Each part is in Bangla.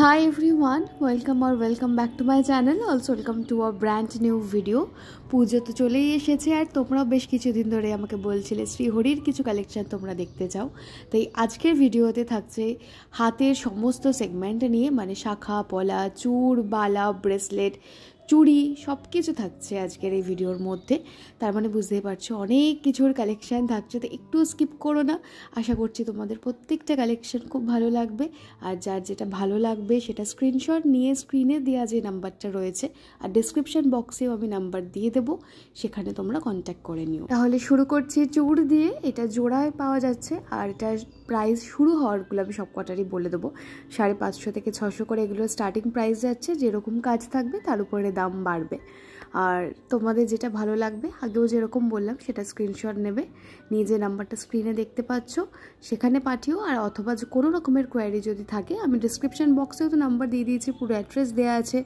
হাই ওয়ান ওয়েলকাম আর welcome back to my channel also welcome to a brand new video Puja তো চলেই এসেছে আর তোমরাও বেশ কিছুদিন ধরে আমাকে বলছিলে শ্রীহরির কিছু কালেকশান তোমরা দেখতে চাও তাই আজকের ভিডিওতে থাকছে হাতের সমস্ত সেগমেন্ট নিয়ে মানে শাখা পলা চূড় বালা ব্রেসলেট চুড়ি সব কিছু থাকছে আজকের এই ভিডিওর মধ্যে তার মানে বুঝতেই পারছো অনেক কিছুর কালেকশান থাকছে তো একটু স্কিপ করো না আশা করছি তোমাদের প্রত্যেকটা কালেকশান খুব ভালো লাগবে আর যার যেটা ভালো লাগবে সেটা স্ক্রিনশট নিয়ে স্ক্রিনে দেওয়া যে নাম্বারটা রয়েছে আর ডিসক্রিপশান বক্সেও আমি নাম্বার দিয়ে দেবো সেখানে তোমরা কন্ট্যাক্ট করে নিও তাহলে শুরু করছি চুড় দিয়ে এটা জোড়ায় পাওয়া যাচ্ছে আর এটা প্রাইস শুরু হওয়ারগুলো আমি সব কটারই বলে দেবো সাড়ে পাঁচশো থেকে ছশো করে এগুলো স্টার্টিং প্রাইস যাচ্ছে যেরকম কাজ থাকবে তার উপরে দাম বাড়বে আর তোমাদের যেটা ভালো লাগবে আগেও যেরকম বললাম সেটা স্ক্রিনশট নেবে নিয়ে যে নাম্বারটা স্ক্রিনে দেখতে পাচ্ছ সেখানে পাঠিও আর অথবা কোনো রকমের কোয়ারি যদি থাকে আমি ডিসক্রিপশান বক্সেও তো নাম্বার দিয়ে দিয়েছি পুরো অ্যাড্রেস দেওয়া আছে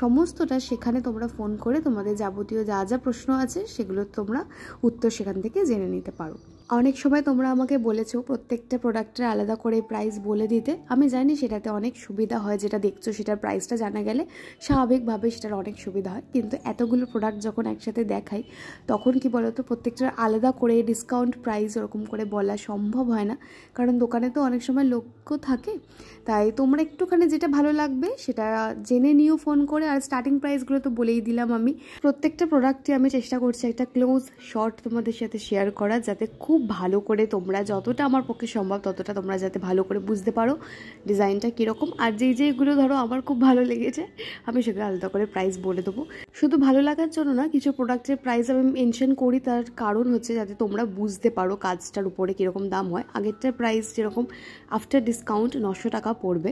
সমস্তটা সেখানে তোমরা ফোন করে তোমাদের যাবতীয় যা যা প্রশ্ন আছে সেগুলো তোমরা উত্তর সেখান থেকে জেনে নিতে পারো অনেক সময় তোমরা আমাকে বলেছো প্রত্যেকটা প্রোডাক্টের আলাদা করে প্রাইস বলে দিতে আমি জানি সেটাতে অনেক সুবিধা হয় যেটা দেখছো সেটার প্রাইসটা জানা গেলে স্বাভাবিকভাবে সেটার অনেক সুবিধা হয় কিন্তু এতগুলো প্রোডাক্ট যখন একসাথে দেখাই তখন কি বলতো প্রত্যেকটার আলাদা করে ডিসকাউন্ট প্রাইস ওরকম করে বলা সম্ভব হয় না কারণ দোকানে তো অনেক সময় লক্ষ্য থাকে তাই তোমরা একটুখানি যেটা ভালো লাগবে সেটা জেনে নিও ফোন করে আর স্টার্টিং প্রাইসগুলো তো বলেই দিলাম আমি প্রত্যেকটা প্রোডাক্টই আমি চেষ্টা করছি একটা ক্লোজ শর্ট তোমাদের সাথে শেয়ার করা যাতে খুব খুব ভালো করে তোমরা যতটা আমার পক্ষে সম্ভব ততটা তোমরা যাতে ভালো করে বুঝতে পারো ডিজাইনটা কীরকম আর যেই যেইগুলো ধরো আমার খুব ভালো লেগেছে আমি সেগুলো আলাদা করে প্রাইস বলে দেবো শুধু ভালো লাগার জন্য না কিছু প্রোডাক্টের প্রাইস আমি মেনশন করি তার কারণ হচ্ছে যাতে তোমরা বুঝতে পারো কাজটার উপরে কীরকম দাম হয় আগেরটার প্রাইস যেরকম আফটার ডিসকাউন্ট নশো টাকা পড়বে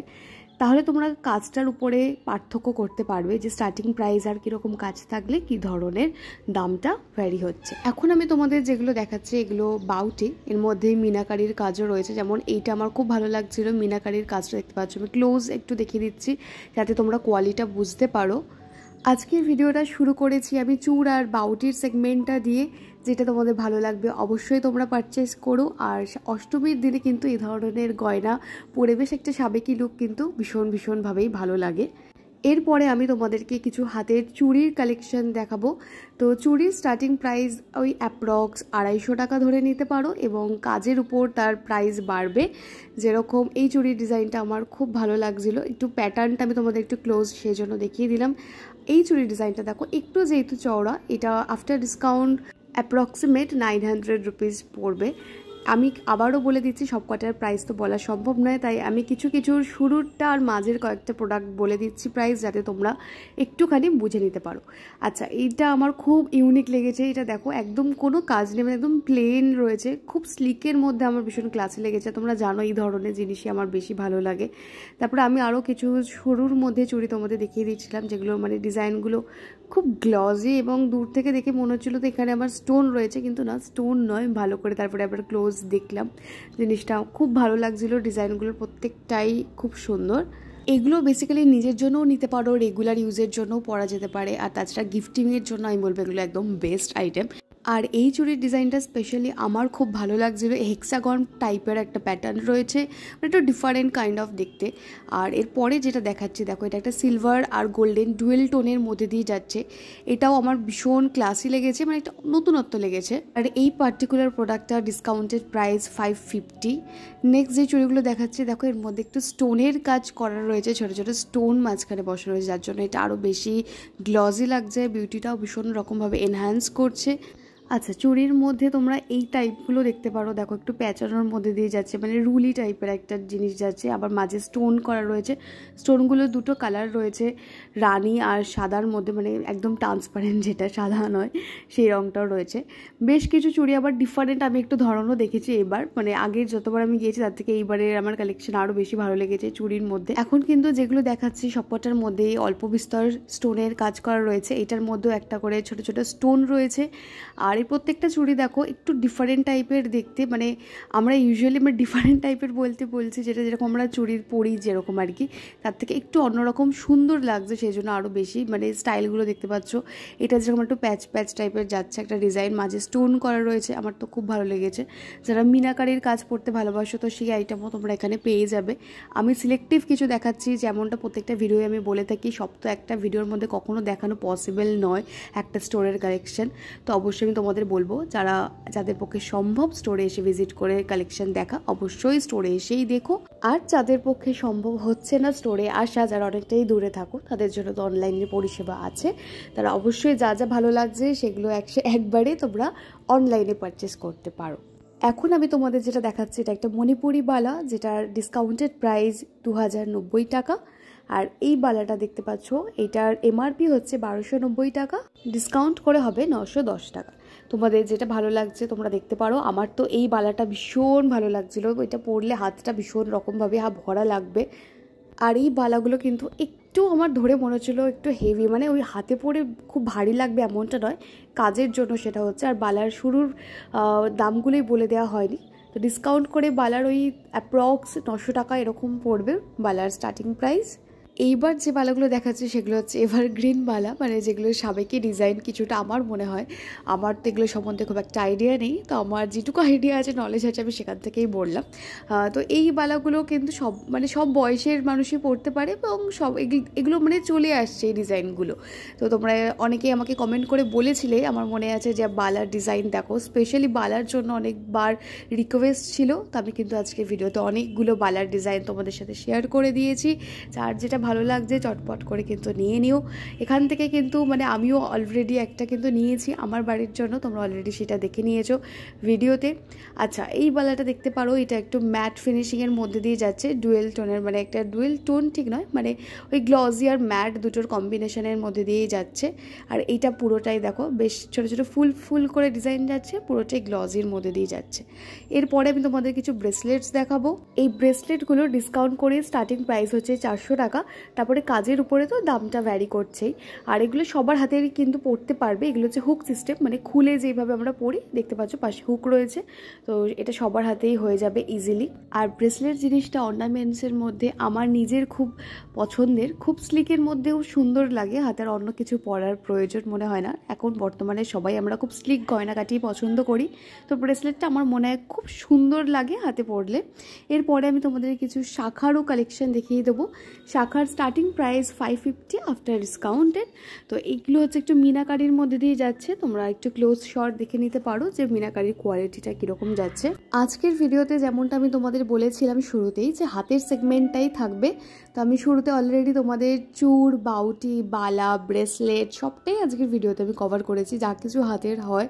তাহলে তোমরা কাজটার উপরে পার্থক্য করতে পারবে যে স্টার্টিং প্রাইস আর কীরকম কাজ থাকলে কি ধরনের দামটা ভ্যারি হচ্ছে এখন আমি তোমাদের যেগুলো দেখাচ্ছি এগুলো বাউটি এর মধ্যে মিনাকারির কাজও রয়েছে যেমন এইটা আমার খুব ভালো লাগছিল মিনাকারির কাজটা দেখতে পাচ্ছ আমি ক্লোজ একটু দেখিয়ে দিচ্ছি যাতে তোমরা কোয়ালিটা বুঝতে পারো আজকের ভিডিওটা শুরু করেছি আমি চুর আর বাউটির সেগমেন্টটা দিয়ে যেটা তোমাদের ভালো লাগবে অবশ্যই তোমরা পারচেস করো আর অষ্টমীর দিনে কিন্তু এই ধরনের গয়না পরিবেশ একটা সাবেকি লুক কিন্তু ভীষণ ভীষণভাবেই ভালো লাগে এরপরে আমি তোমাদেরকে কিছু হাতের চুড়ির কালেকশন দেখাবো তো চুরির স্টার্টিং প্রাইস ওই অ্যাপ্রক্স আড়াইশো টাকা ধরে নিতে পারো এবং কাজের উপর তার প্রাইস বাড়বে যেরকম এই চুরির ডিজাইনটা আমার খুব ভালো লাগছিলো একটু প্যাটার্নটা আমি তোমাদের একটু ক্লোজ সেই জন্য দেখিয়ে দিলাম এই চুরি ডিজাইনটা দেখো একটু যেহেতু চওড়া এটা after discount approximate nine hundred rupees পড়বে আমি আবারও বলে দিচ্ছি সব কটার প্রাইস তো বলা সম্ভব নয় তাই আমি কিছু কিছু শুরুরটা আর মাঝের কয়েকটা প্রোডাক্ট বলে দিচ্ছি প্রাইস যাতে তোমরা একটুখানি বুঝে নিতে পারো আচ্ছা এইটা আমার খুব ইউনিক লেগেছে এটা দেখো একদম কোনো কাজ নেই মানে একদম প্লেন রয়েছে খুব স্লিকের মধ্যে আমার ভীষণ ক্লাসে লেগেছে তোমরা জানো এই ধরনের জিনিসই আমার বেশি ভালো লাগে তারপরে আমি আরও কিছু শুরুর মধ্যে চুড়ি তোমাদের দেখিয়ে দিচ্ছিলাম যেগুলো মানে ডিজাইনগুলো খুব গ্লজি এবং দূর থেকে দেখে মনে হচ্ছিলো তো এখানে আমার স্টোন রয়েছে কিন্তু না স্টোন নয় ভালো করে তারপরে আবার ক্লোজ দেখলাম জিনিসটা খুব ভালো লাগছিলো ডিজাইনগুলোর প্রত্যেকটাই খুব সুন্দর এগুলো বেসিক্যালি নিজের জন্যও নিতে পারো রেগুলার ইউজের জন্যও পরা যেতে পারে আর তাছাড়া গিফটিংয়ের জন্য আমি বলবো এগুলো একদম বেস্ট আইটেম আর এই চুড়ির ডিজাইনটা স্পেশালি আমার খুব ভালো লাগছিলো হেক্সাগন টাইপের একটা প্যাটার্ন রয়েছে মানে একটু ডিফারেন্ট কাইন্ড অফ দেখতে আর এরপরে যেটা দেখাচ্ছি দেখো এটা একটা সিলভার আর গোল্ডেন ডুয়েল টোনের মধ্যে দিয়ে যাচ্ছে এটাও আমার ভীষণ ক্লাসি লেগেছে মানে একটা নতুনত্ব লেগেছে আর এই পার্টিকুলার প্রোডাক্টটা discounted price five fifty next যে চুড়িগুলো দেখাচ্ছি দেখো এর মধ্যে একটু স্টোনের কাজ করা রয়েছে ছোটো ছোটো স্টোন মাঝখানে বসা রয়েছে যার জন্য এটা আরও বেশি গ্লজি লাগছে বিউটিটাও ভীষণ রকমভাবে এনহ্যান্স করছে আচ্ছা চুরির মধ্যে তোমরা এই টাইপগুলো দেখতে পারো দেখো একটু প্যাঁচানোর মধ্যে দিয়ে যাচ্ছে মানে রুলি টাইপের একটা জিনিস যাচ্ছে আবার মাঝে স্টোন করা রয়েছে স্টোনগুলো দুটো কালার রয়েছে রানি আর সাদার মধ্যে মানে একদম ট্রান্সপারেন্ট যেটা সাদা নয় সেই রঙটাও রয়েছে বেশ কিছু চুড়ি আবার ডিফারেন্ট আমি একটু ধরনও দেখেছি এবার মানে আগের যতবার আমি গিয়েছি তার থেকে এইবারের আমার কালেকশন আরও বেশি ভালো লেগেছে চুড়ির মধ্যে এখন কিন্তু যেগুলো দেখাচ্ছি সবকটার মধ্যে অল্প বিস্তর স্টোনের কাজ করা রয়েছে এটার মধ্যেও একটা করে ছোট ছোট স্টোন রয়েছে আর শাড়ির প্রত্যেকটা চুড়ি দেখো একটু ডিফারেন্ট টাইপের দেখতে মানে আমরা ইউজুয়ালি মানে ডিফারেন্ট টাইপের বলতে বলছি যেটা যেরকম আমরা চুড়ির পরি যেরকম আর কি তার থেকে একটু অন্যরকম সুন্দর লাগছে সেই জন্য আরও বেশি মানে স্টাইলগুলো দেখতে পাচ্ছ এটা যেরকম একটু প্যাচ প্যাচ টাইপের যাচ্ছে একটা ডিজাইন মাঝে স্টোন করা রয়েছে আমার তো খুব ভালো লেগেছে যারা মিনাকারির কাজ পড়তে ভালোবাসো তো সেই আইটেমও তোমরা এখানে পেয়ে যাবে আমি সিলেক্টিভ কিছু দেখাচ্ছি যেমনটা প্রত্যেকটা ভিডিওয়ে আমি বলে থাকি সব তো একটা ভিডিওর মধ্যে কখনো দেখানো পসিবল নয় একটা স্টোরের কালেকশন তো অবশ্যই আমি তোমার তোমাদের বলবো যারা যাদের পক্ষে সম্ভব স্টোরে এসে ভিজিট করে কালেকশন দেখা অবশ্যই স্টোরে এসেই দেখো আর যাদের পক্ষে সম্ভব হচ্ছে না স্টোরে আসা যারা অনেকটাই দূরে থাকো তাদের জন্য তো অনলাইনে পরিষেবা আছে তারা অবশ্যই যা যা ভালো লাগছে সেগুলো একসে একবারে তোমরা অনলাইনে পারচেস করতে পারো এখন আমি তোমাদের যেটা দেখাচ্ছি এটা একটা মণিপুরি বালা যেটার ডিসকাউন্টেড প্রাইস দু টাকা আর এই বালাটা দেখতে পাচ্ছ এটার এমআরপি হচ্ছে বারোশো টাকা ডিসকাউন্ট করে হবে নশো টাকা তোমাদের যেটা ভালো লাগছে তোমরা দেখতে পারো আমার তো এই বালাটা ভীষণ ভালো লাগছিল এটা পরলে হাতটা ভীষণ রকমভাবে হা ভরা লাগবে আর এই বালাগুলো কিন্তু একটু আমার ধরে মনে হচ্ছিলো একটু হেভি মানে ওই হাতে পরে খুব ভারী লাগবে এমনটা নয় কাজের জন্য সেটা হচ্ছে আর বালার শুরুর দামগুলোই বলে দেওয়া হয়নি তো ডিসকাউন্ট করে বালার ওই অ্যাপ্রক্স নশো টাকা এরকম পড়বে বালার স্টার্টিং প্রাইস এইবার যে বালাগুলো দেখাচ্ছে সেগুলো হচ্ছে এভার গ্রিন বালা মানে যেগুলো সাবেকি ডিজাইন কিছুটা আমার মনে হয় আমার তো এগুলো সম্বন্ধে খুব একটা আইডিয়া নেই তো আমার যেটুকু আইডিয়া আছে নলেজ আছে আমি সেখান থেকেই বললাম তো এই বালাগুলো কিন্তু সব মানে সব বয়সের মানুষই পড়তে পারে এবং সব এগুলো মানে চলে আসছে এই ডিজাইনগুলো তো তোমরা অনেকেই আমাকে কমেন্ট করে বলেছিলে আমার মনে আছে যে বালার ডিজাইন দেখো স্পেশালি বালার জন্য অনেকবার রিকোয়েস্ট ছিল তো আমি কিন্তু আজকে ভিডিওতে অনেকগুলো বালার ডিজাইন তোমাদের সাথে শেয়ার করে দিয়েছি যার যেটা ভালো লাগছে চটপট করে কিন্তু নিয়ে নিও এখান থেকে কিন্তু মানে আমিও অলরেডি একটা কিন্তু নিয়েছি আমার বাড়ির জন্য তোমরা অলরেডি সেটা দেখে নিয়েছো ভিডিওতে আচ্ছা এই বালাটা দেখতে পারো এটা একটু ম্যাট ফিনিশিংয়ের মধ্যে দিয়ে যাচ্ছে ডুয়েল টোনের মানে একটা ডুয়েল টোন ঠিক নয় মানে ওই গ্লজি আর ম্যাট দুটোর কম্বিনেশনের মধ্যে দিয়েই যাচ্ছে আর এইটা পুরোটাই দেখো বেশ ছোটো ছোটো ফুল ফুল করে ডিজাইন যাচ্ছে পুরোটাই গ্লজির মধ্যে দিয়ে যাচ্ছে এরপরে আমি তোমাদের কিছু ব্রেসলেটস দেখাবো এই ব্রেসলেটগুলো ডিসকাউন্ট করে স্টার্টিং প্রাইস হচ্ছে চারশো টাকা তারপরে কাজের উপরে তো দামটা ভ্যারি করছেই আর এগুলো সবার হাতেরই কিন্তু পড়তে পারবে এগুলো হচ্ছে হুক সিস্টেম মানে খুলে যেভাবে আমরা পড়ি দেখতে পাচ্ছ পাশে হুক রয়েছে তো এটা সবার হাতেই হয়ে যাবে ইজিলি আর ব্রেসলেট জিনিসটা অর্নামেন্টসের মধ্যে আমার নিজের খুব পছন্দের খুব স্লিকের মধ্যেও সুন্দর লাগে হাতের অন্য কিছু পরার প্রয়োজন মনে হয় না এখন বর্তমানে সবাই আমরা খুব স্লিক গয়নাকাটি পছন্দ করি তো ব্রেসলেটটা আমার মনে হয় খুব সুন্দর লাগে হাতে পরলে এরপরে আমি তোমাদের কিছু শাখারও কালেকশন দেখিয়ে দেবো শাখা লেহেঙ্গার starting price five fifty after discounted তো এইগুলো হচ্ছে একটু মিনাকারির মধ্যে দিয়ে যাচ্ছে তোমরা একটু ক্লোজ শর্ট দেখে নিতে পারো যে মিনাকারির কোয়ালিটিটা কীরকম যাচ্ছে আজকের ভিডিওতে যেমনটা আমি তোমাদের বলেছিলাম শুরুতেই যে হাতের সেগমেন্টটাই থাকবে তো আমি শুরুতে অলরেডি তোমাদের চুর বাউটি বালা ব্রেসলেট সবটাই আজকের ভিডিওতে আমি কভার করেছি যা কিছু হাতের হয়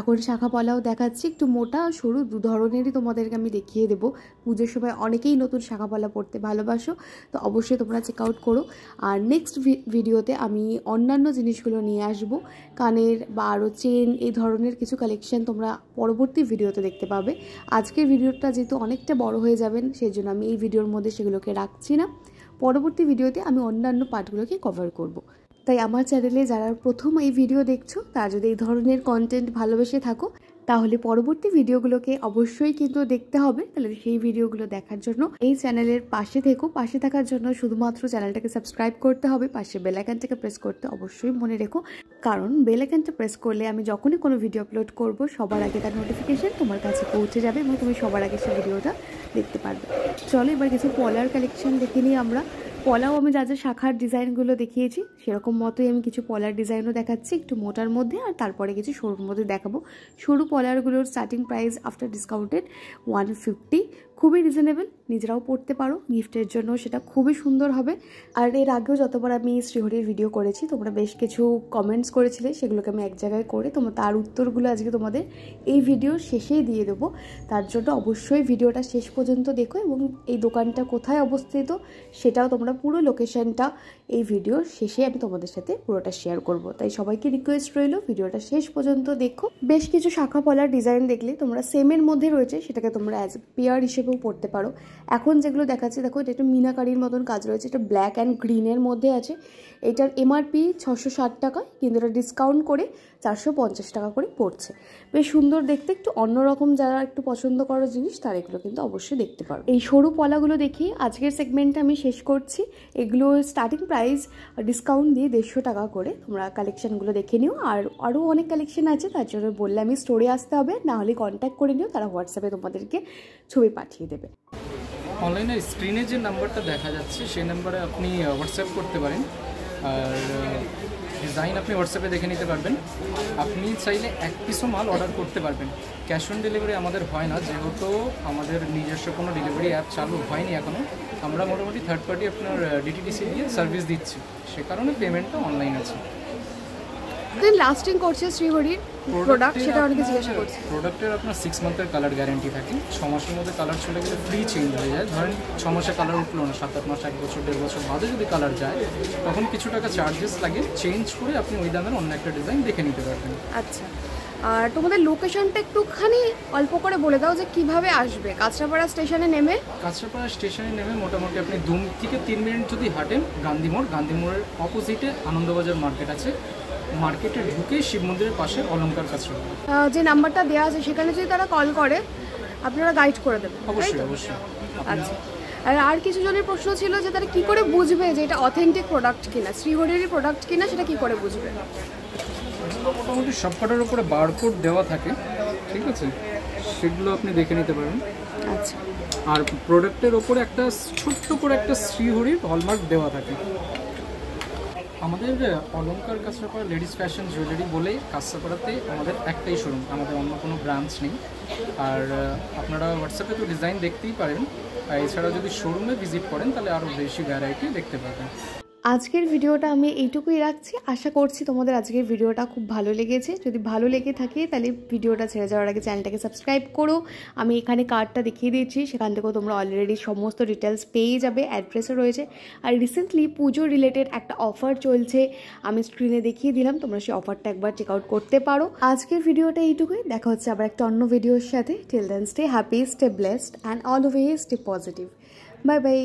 এখন শাখা পালাও দেখাচ্ছি একটু মোটা সরু দু ধরনেরই তোমাদেরকে আমি দেখিয়ে দেবো পুজোর সময় অনেকেই নতুন শাখা পালা পড়তে ভালোবাসো তো অবশ্যই তোমরা চেক আউট করো আর নেক্সট ভিডিওতে আমি অন্যান্য জিনিসগুলো নিয়ে আসব কানের বা আরও চেন এই ধরনের কিছু কালেকশন তোমরা পরবর্তী ভিডিওতে দেখতে পাবে আজকের ভিডিওটা যেহেতু অনেকটা বড় হয়ে যাবেন সেই জন্য আমি এই ভিডিওর মধ্যে সেগুলোকে রাখছি না পরবর্তী ভিডিওতে আমি অন্যান্য পার্টগুলোকে কভার করব। তাই আমার চ্যানেলে যারা প্রথম এই ভিডিও দেখছো তারা যদি এই ধরনের কন্টেন্ট ভালোবেসে থাকো তাহলে পরবর্তী ভিডিওগুলোকে অবশ্যই কিন্তু দেখতে হবে তাহলে সেই ভিডিওগুলো দেখার জন্য এই চ্যানেলের পাশে থেকো পাশে থাকার জন্য শুধুমাত্র চ্যানেলটাকে সাবস্ক্রাইব করতে হবে পাশে বেলাইকানটাকে প্রেস করতে অবশ্যই মনে রেখো কারণ বেলাইকানটা প্রেস করলে আমি যখনই কোনো ভিডিও আপলোড করব সবার আগে তার নোটিফিকেশান তোমার কাছে পৌঁছে যাবে এবং তুমি সবার আগে সেই ভিডিওটা দেখতে পারবে চলো এবার কিছু পলার কালেকশন দেখে নিই আমরা পলাও আমি যা যা শাখার ডিজাইনগুলো দেখিয়েছি সেরকম মতোই আমি কিছু পলার ডিজাইনও দেখাচ্ছি একটু মোটার মধ্যে আর তারপরে কিছু সরুর মধ্যে দেখাবো সরু পলারগুলোর starting price after discounted one fifty খুবই রিজনেবল নিজেরাও পড়তে পারো গিফটের জন্য সেটা খুবই সুন্দর হবে আর এর আগেও যতবার আমি শ্রীহরির ভিডিও করেছি তোমরা বেশ কিছু কমেন্টস করেছিলে সেগুলোকে আমি এক জায়গায় করে তোমার তার উত্তরগুলো আজকে তোমাদের এই ভিডিও শেষেই দিয়ে দেবো তার জন্য অবশ্যই ভিডিওটা শেষ পর্যন্ত দেখো এবং এই দোকানটা কোথায় অবস্থিত সেটাও তোমরা আমরা পুরো লোকেশনটা এই ভিডিওর শেষে আমি তোমাদের সাথে পুরোটা শেয়ার করব তাই সবাইকে রিকোয়েস্ট রইল ভিডিওটা শেষ পর্যন্ত দেখো বেশ কিছু শাখা পলার ডিজাইন দেখলে তোমরা সেমের মধ্যে রয়েছে সেটাকে তোমরা অ্যাজ পেয়ার হিসেবেও পড়তে পারো এখন যেগুলো দেখাচ্ছে দেখো এটা একটু মিনাকারির মতন কাজ রয়েছে এটা ব্ল্যাক অ্যান্ড গ্রিনের মধ্যে আছে এটার এমআরপি ছশো ষাট টাকা কিন্তু এটা ডিসকাউন্ট করে চারশো পঞ্চাশ টাকা করে পড়ছে বেশ সুন্দর দেখতে একটু অন্যরকম যারা একটু পছন্দ করো জিনিস তার এগুলো কিন্তু অবশ্যই দেখতে পারো এই সরু পলাগুলো দেখেই আজকের সেগমেন্টটা আমি শেষ করছি দিচ্ছি এগুলো স্টার্টিং প্রাইস ডিসকাউন্ট দিয়ে দেড়শো টাকা করে তোমরা কালেকশানগুলো দেখে নিও আর আরও অনেক কালেকশান আছে তার জন্য বললে আমি স্টোরে আসতে হবে না হলে কন্ট্যাক্ট করে নিও তারা হোয়াটসঅ্যাপে তোমাদেরকে ছবি পাঠিয়ে দেবে অনলাইনে স্ক্রিনে যে নাম্বারটা দেখা যাচ্ছে সেই নাম্বারে আপনি হোয়াটসঅ্যাপ করতে পারেন আর ডিজাইন আপনি হোয়াটসঅ্যাপে দেখে নিতে পারবেন আপনি চাইলে এক পিসও মাল অর্ডার করতে পারবেন ক্যাশ অন ডেলিভারি আমাদের হয় না যেহেতু আমাদের নিজস্ব কোনো ডেলিভারি অ্যাপ চালু হয়নি এখনও আমরা মোটামুটি থার্ড পার্টি আপনার ডিটিডিসি দিয়ে সার্ভিস দিচ্ছি সে কারণে পেমেন্টটা অনলাইন আছে দেন লাস্টিং করছে শ্রীহরির প্রোডাক্ট সেটা অনেকে জিজ্ঞাসা করছে প্রোডাক্টের আপনার সিক্স মান্থের কালার গ্যারেন্টি থাকে ছ মাসের মধ্যে কালার চলে গেলে ফ্রি চেঞ্জ হয়ে যায় ধরেন ছ মাসে কালার উঠলো না সাত আট মাস এক বছর দেড় বছর বাদে যদি কালার যায় তখন কিছু টাকা চার্জেস লাগে চেঞ্জ করে আপনি ওই দামের অন্য একটা ডিজাইন দেখে নিতে পারবেন আচ্ছা আর তোমাদের লোকেশনটা একটুখানি অল্প করে বলে দাও যে কিভাবে আসবে কাঁচরাপাড়া স্টেশনে নেমে কাঁচরাপাড়া স্টেশনে নেমে মোটামুটি আপনি দু থেকে তিন মিনিট যদি হাঁটেন গান্ধী মোড় গান্ধী মোড়ের অপোজিটে আনন্দবাজার মার্কেট আছে মার্কেটে ঢুকে শিব মন্দিরের পাশে অলঙ্কার কাছে যে নাম্বারটা দেওয়া আছে সেখানে যদি তারা কল করে আপনারা গাইড করে দেবেন অবশ্যই অবশ্যই আচ্ছা আর আর কিছু জনের প্রশ্ন ছিল যে তারা কি করে বুঝবে যে এটা অথেন্টিক প্রোডাক্ট কিনা শ্রীহরিরই প্রোডাক্ট কিনা সেটা কি করে বুঝবে মোটামুটি সবকটার উপরে বারকোড দেওয়া থাকে ঠিক আছে সেগুলো আপনি দেখে নিতে পারেন আচ্ছা আর প্রোডাক্টের ওপরে একটা ছোট্ট করে একটা শ্রীহরির হলমার্ক দেওয়া থাকে আমাদের অলঙ্কার করা লেডিস ফ্যাশন জুয়েলারি বলে করাতে আমাদের একটাই শোরুম আমাদের অন্য কোনো ব্রাঞ্চ নেই আর আপনারা হোয়াটসঅ্যাপে তো ডিজাইন দেখতেই পারেন এছাড়া যদি শোরুমে ভিজিট করেন তাহলে আরও বেশি ভ্যারাইটি দেখতে পাবেন আজকের ভিডিওটা আমি এইটুকুই রাখছি আশা করছি তোমাদের আজকের ভিডিওটা খুব ভালো লেগেছে যদি ভালো লেগে থাকে তাহলে ভিডিওটা ছেড়ে যাওয়ার আগে চ্যানেলটাকে সাবস্ক্রাইব করো আমি এখানে কার্ডটা দেখিয়ে দিয়েছি সেখান থেকেও তোমরা অলরেডি সমস্ত ডিটেলস পেয়ে যাবে অ্যাড্রেসও রয়েছে আর রিসেন্টলি পুজো রিলেটেড একটা অফার চলছে আমি স্ক্রিনে দেখিয়ে দিলাম তোমরা সেই অফারটা একবার চেক আউট করতে পারো আজকের ভিডিওটা এইটুকুই দেখা হচ্ছে আবার একটা অন্য ভিডিওর সাথে till then stay happy stay blessed and always stay positive bye by